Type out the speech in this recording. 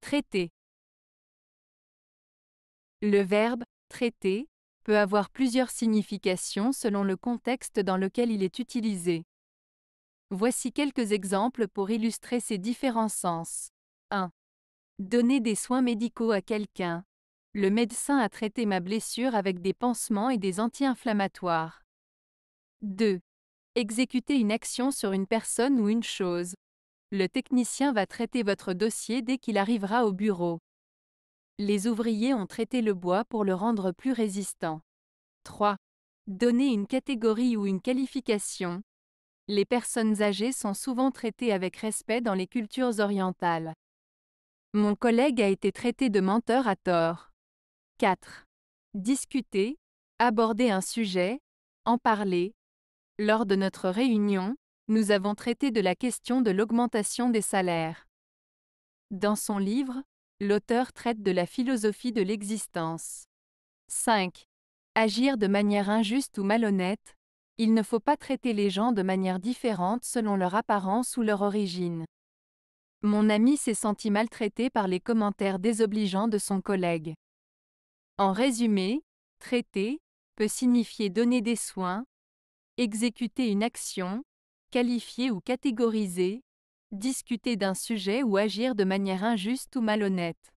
Traiter. Le verbe traiter peut avoir plusieurs significations selon le contexte dans lequel il est utilisé. Voici quelques exemples pour illustrer ces différents sens. 1. Donner des soins médicaux à quelqu'un. Le médecin a traité ma blessure avec des pansements et des anti-inflammatoires. 2. Exécuter une action sur une personne ou une chose. Le technicien va traiter votre dossier dès qu'il arrivera au bureau. Les ouvriers ont traité le bois pour le rendre plus résistant. 3. Donner une catégorie ou une qualification. Les personnes âgées sont souvent traitées avec respect dans les cultures orientales. Mon collègue a été traité de menteur à tort. 4. Discuter, aborder un sujet, en parler. Lors de notre réunion, nous avons traité de la question de l'augmentation des salaires. Dans son livre, l'auteur traite de la philosophie de l'existence. 5. Agir de manière injuste ou malhonnête, il ne faut pas traiter les gens de manière différente selon leur apparence ou leur origine. Mon ami s'est senti maltraité par les commentaires désobligeants de son collègue. En résumé, traiter peut signifier donner des soins, exécuter une action, qualifier ou catégoriser, discuter d'un sujet ou agir de manière injuste ou malhonnête.